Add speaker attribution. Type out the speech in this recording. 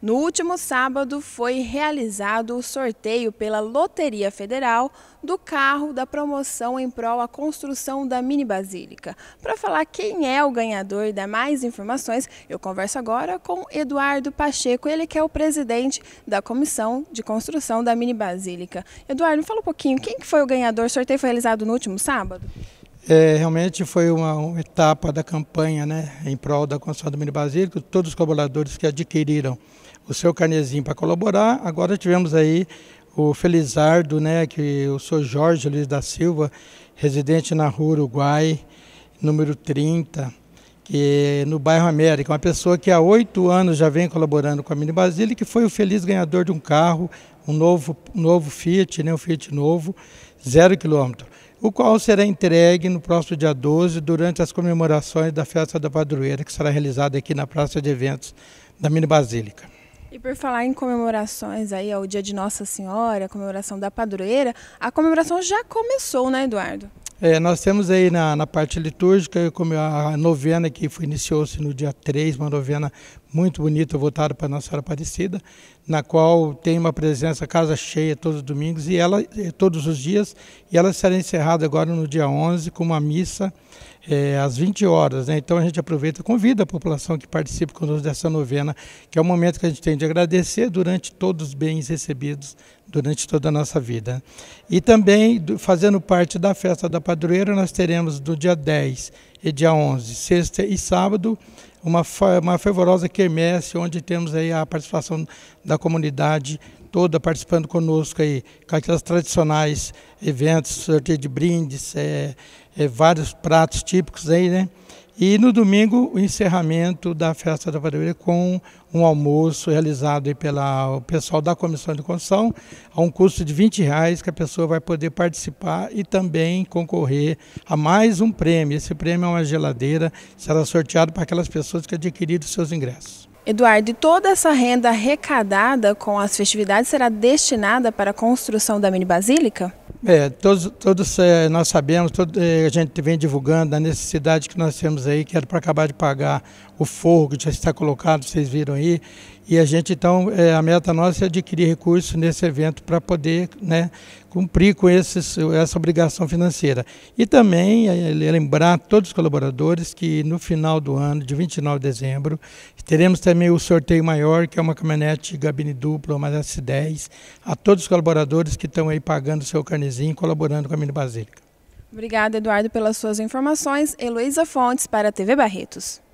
Speaker 1: No último sábado foi realizado o sorteio pela Loteria Federal do carro da promoção em prol à construção da mini basílica. Para falar quem é o ganhador e dar mais informações, eu converso agora com Eduardo Pacheco, ele que é o presidente da comissão de construção da mini basílica. Eduardo, me fala um pouquinho, quem que foi o ganhador? O sorteio foi realizado no último sábado?
Speaker 2: É, realmente foi uma, uma, etapa da campanha né, em prol da construção do Mini basílico. Todos os colaboradores que adquiriram o seu carnezinho para colaborar. Agora tivemos aí o Felizardo, né, que o senhor Jorge Luiz da Silva, residente na rua Uruguai, número 30, que é no bairro América, uma pessoa que há oito anos já vem colaborando com a Mini Basílica que foi o feliz ganhador de um carro, um novo, um novo Fiat, né, um Fiat novo, zero quilômetro o qual será entregue no próximo dia 12, durante as comemorações da festa da padroeira, que será realizada aqui na Praça de Eventos da Mini Basílica.
Speaker 1: E por falar em comemorações aí ao dia de Nossa Senhora, a comemoração da padroeira, a comemoração já começou, né, Eduardo?
Speaker 2: É, nós temos aí na, na parte litúrgica como a novena que iniciou-se no dia 3, uma novena muito bonita voltada para Nossa Senhora Aparecida na qual tem uma presença casa cheia todos os domingos e ela eh, todos os dias e ela será encerrada agora no dia 11 com uma missa é, às 20 horas, né? Então a gente aproveita, convida a população que participe conosco dessa novena, que é o momento que a gente tem de agradecer durante todos os bens recebidos durante toda a nossa vida. E também fazendo parte da festa da padroeira, nós teremos do dia 10 e dia 11, sexta e sábado, uma, uma fervorosa quermesse, onde temos aí a participação da comunidade toda participando conosco aí, com aqueles tradicionais eventos, sorteio de brindes, é, é, vários pratos típicos aí, né? E no domingo, o encerramento da festa da padroeira com um almoço realizado pelo pessoal da Comissão de Construção, a um custo de 20 reais que a pessoa vai poder participar e também concorrer a mais um prêmio. Esse prêmio é uma geladeira, será sorteado para aquelas pessoas que adquiriram seus ingressos.
Speaker 1: Eduardo, e toda essa renda arrecadada com as festividades será destinada para a construção da mini basílica?
Speaker 2: É, todos, todos é, nós sabemos, todo, é, a gente vem divulgando a necessidade que nós temos aí, que era para acabar de pagar o forro que já está colocado, vocês viram aí. E a gente, então, é, a meta nossa é adquirir recursos nesse evento para poder né, cumprir com esses, essa obrigação financeira. E também é, lembrar todos os colaboradores que no final do ano, de 29 de dezembro, teremos também o sorteio maior, que é uma caminhonete gabine duplo, uma S10, a todos os colaboradores que estão aí pagando o seu carnê colaborando com a Mini Basílica.
Speaker 1: Obrigada, Eduardo, pelas suas informações. Heloísa Fontes, para a TV Barretos.